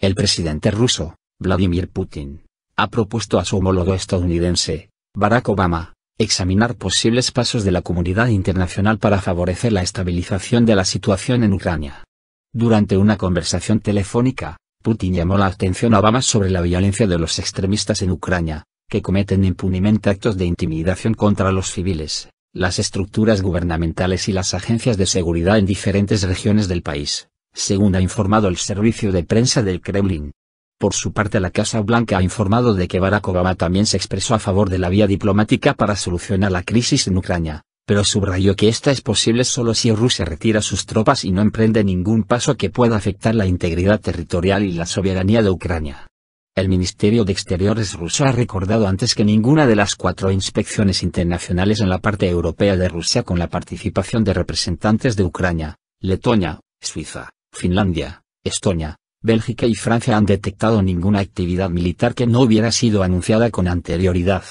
El presidente ruso, Vladimir Putin, ha propuesto a su homólogo estadounidense, Barack Obama, examinar posibles pasos de la comunidad internacional para favorecer la estabilización de la situación en Ucrania. Durante una conversación telefónica, Putin llamó la atención a Obama sobre la violencia de los extremistas en Ucrania, que cometen impunemente actos de intimidación contra los civiles, las estructuras gubernamentales y las agencias de seguridad en diferentes regiones del país según ha informado el servicio de prensa del Kremlin. Por su parte la Casa Blanca ha informado de que Barack Obama también se expresó a favor de la vía diplomática para solucionar la crisis en Ucrania, pero subrayó que esta es posible solo si Rusia retira sus tropas y no emprende ningún paso que pueda afectar la integridad territorial y la soberanía de Ucrania. El Ministerio de Exteriores ruso ha recordado antes que ninguna de las cuatro inspecciones internacionales en la parte europea de Rusia con la participación de representantes de Ucrania, Letonia, Suiza, Finlandia, Estonia, Bélgica y Francia han detectado ninguna actividad militar que no hubiera sido anunciada con anterioridad.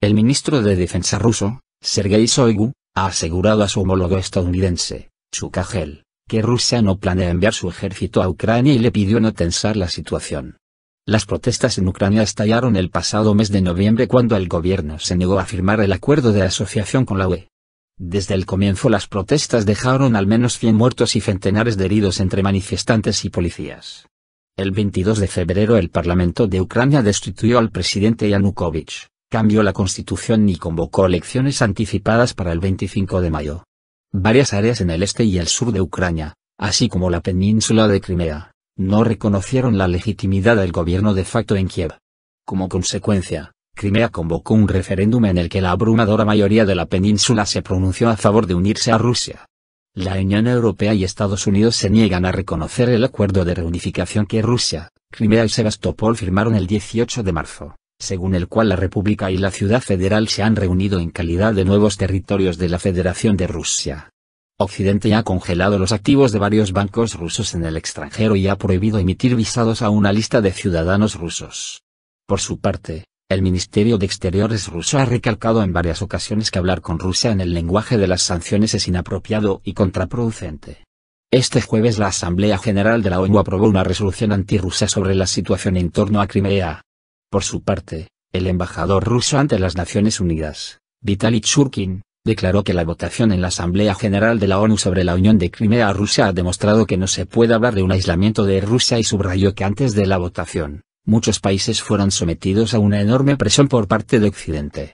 El ministro de Defensa ruso, Sergei Shoigu, ha asegurado a su homólogo estadounidense, Chukagel, que Rusia no planea enviar su ejército a Ucrania y le pidió no tensar la situación. Las protestas en Ucrania estallaron el pasado mes de noviembre cuando el gobierno se negó a firmar el acuerdo de asociación con la UE. Desde el comienzo las protestas dejaron al menos 100 muertos y centenares de heridos entre manifestantes y policías. El 22 de febrero el Parlamento de Ucrania destituyó al presidente Yanukovych, cambió la constitución y convocó elecciones anticipadas para el 25 de mayo. Varias áreas en el este y el sur de Ucrania, así como la península de Crimea, no reconocieron la legitimidad del gobierno de facto en Kiev. Como consecuencia, Crimea convocó un referéndum en el que la abrumadora mayoría de la península se pronunció a favor de unirse a Rusia. La Unión Europea y Estados Unidos se niegan a reconocer el acuerdo de reunificación que Rusia, Crimea y Sebastopol firmaron el 18 de marzo, según el cual la República y la Ciudad Federal se han reunido en calidad de nuevos territorios de la Federación de Rusia. Occidente ha congelado los activos de varios bancos rusos en el extranjero y ha prohibido emitir visados a una lista de ciudadanos rusos. Por su parte, el Ministerio de Exteriores ruso ha recalcado en varias ocasiones que hablar con Rusia en el lenguaje de las sanciones es inapropiado y contraproducente. Este jueves la Asamblea General de la ONU aprobó una resolución antirrusa sobre la situación en torno a Crimea. Por su parte, el embajador ruso ante las Naciones Unidas, Vitaly Churkin, declaró que la votación en la Asamblea General de la ONU sobre la unión de Crimea a Rusia ha demostrado que no se puede hablar de un aislamiento de Rusia y subrayó que antes de la votación, muchos países fueron sometidos a una enorme presión por parte de Occidente